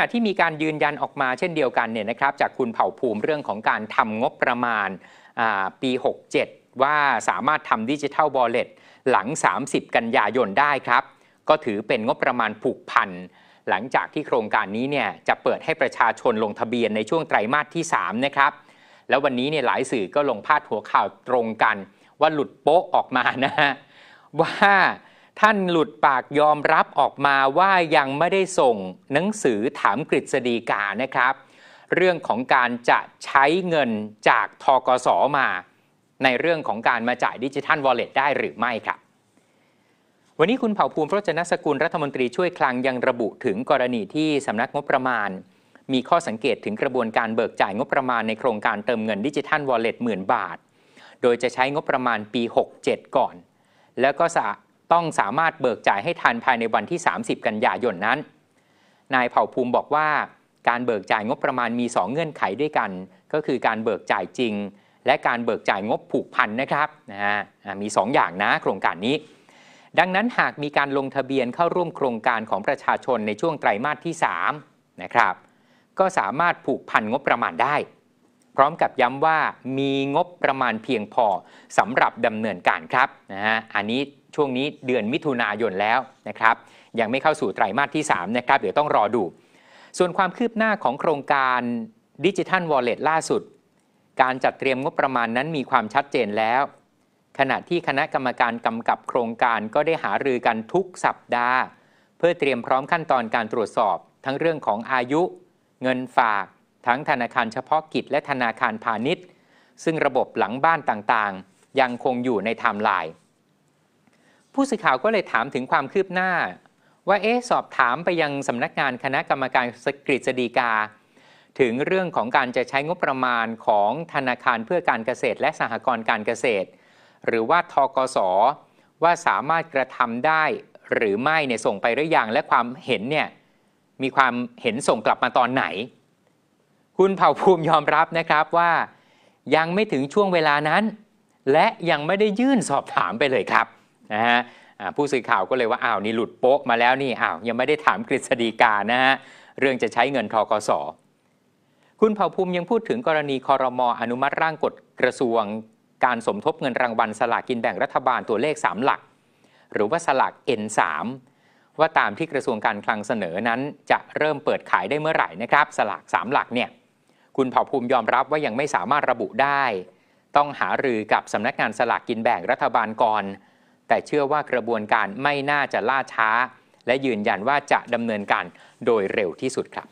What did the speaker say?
ณะที่มีการยืนยันออกมาเช่นเดียวกันเนี่ยนะครับจากคุณเผ่าภูมิเรื่องของการทำงบประมาณปี 67 ว่าสามารถทำดิจิทัลบอลเล็ตหลัง 30 กันยายนได้ครับ ก็ถือเป็นงบประมาณผูกพัน หลังจากที่โครงการนี้เนี่ยจะเปิดให้ประชาชนลงทะเบียนในช่วงไตรมาสที่3นะครับแล้ววันนี้เนี่ยหลายสื่อก็ลงพาดหัวข่าวตรงกันว่าหลุดโป๊ะออกมานะฮะว่าท่านหลุดปากยอมรับออกมาว่ายังไม่ได้ส่งหนังสือถามกฤษฎีกานะครับ เรื่องของการจะใช้เงินจากทกส มา ในเรื่องของการมาจ่ายดิจิทัลวอลเล็ตได้หรือไม่ครับ วันนี้คุณเผ่าภูมิพระจนสกุลรัฐมนตรีช่วยคลังยังระบุถึงกรณีที่สำนักงบประมาณ มีข้อสังเกตถึงกระบวนการเบิกจ่ายงบประมาณในโครงการเติมเงินดิจิทัลวอลเล็ตหมื่นบาท โดยจะใช้งบประมาณปี 67 ก่อน แล้วก็ะต้องสามารถเบิกจ่ายให้ทันภายในวันที่ 30 กันยายนนั้น นายเผ่าภูมิบอกว่าการเบิกจ่ายงบประมาณมี 2 เงื่อนไขด้วยกัน ก็คือการเบิกจ่ายจริง และการเบิกจ่ายงบผูกพันนะครับนะฮะมี 2 อย่างนะโครงการนี้ ดังนั้นหากมีการลงทะเบียนเข้าร่วมโครงการของประชาชนในช่วงไตรมาสที่3นะครับก็สามารถผูกพันงบประมาณได้ พร้อมกับย้ำว่ามีงบประมาณเพียงพอสำหรับดำเนินการครับนะฮะอันนี้ช่วงนี้เดือนมิถุนายนแล้วนะครับยังไม่เข้าสู่ไตรมาสที่ 3 นะครับ เดี๋ยวต้องรอดู ส่วนความคืบหน้าของโครงการดิจิทัลวอลเล็ตล่าสุด การจัดเตรียมงบประมาณนั้นมีความชัดเจนแล้ว ขณะที่คณะกรรมการกำกับโครงการ ก็ได้หารือกันทุกสัปดาห์ เพื่อเตรียมพร้อมขั้นตอนการตรวจสอบ ทั้งเรื่องของอายุ เงินฝากทั้งธนาคารเฉพาะกิจ และธนาคารพาณิชย์ ซึ่งระบบหลังบ้านต่างๆ ยังคงอยู่ในไทม์ไลน์ผู้สื่อข่าวก็เลยถามถึงความคืบหน้า ว่าเอ๊สอบถามไปยังสำนักงานคณะกรรมการสกฤษฎีกา ถึงเรื่องของการจะใช้งบประมาณของธนาคารเพื่อการเกษตรและสหกรณ์การเกษตร หรือว่าทกศว่าสามารถกระทำได้ หรือไม่เนี่ยส่งไปหรือยังและความเห็นเนี่ยมีความเห็นส่งกลับมาตอนไหน คุณเผ่าภูมิยอมรับนะครับว่ายังไม่ถึงช่วงเวลานั้น และยังไม่ได้ยื่นสอบถามไปเลยครับนะฮะผู้สื่อข่าวก็เลยว่าอ้าวนี่หลุดโป๊ะมาแล้วนี่อ้าว ยังไม่ได้ถามกฤษฎีกานะฮะ เรื่องจะใช้เงินทกส คุณเผ่าภูมิยังพูดถึงกรณีคอรมออนุมัติร่างกฎ กระทรวงการสมทบเงินรางวัลสลากกินแบ่งรัฐบาลตัวเลข3หลัก หรือว่าสลาก N3 ว่าตามที่กระทรวงการคลังเสนอนั้นจะเริ่มเปิดขายได้เมื่อไหร่นะครับสลาก3หลักเนี่ยคุณเผ่าภูมิยอมรับว่ายังไม่สามารถระบุได้ ต้องหารือกับสำนักงานสลากกินแบ่งรัฐบาลก่อนแต่เชื่อว่ากระบวนการไม่น่าจะล่าช้า และยืนยันว่าจะดำเนินการโดยเร็วที่สุดครับ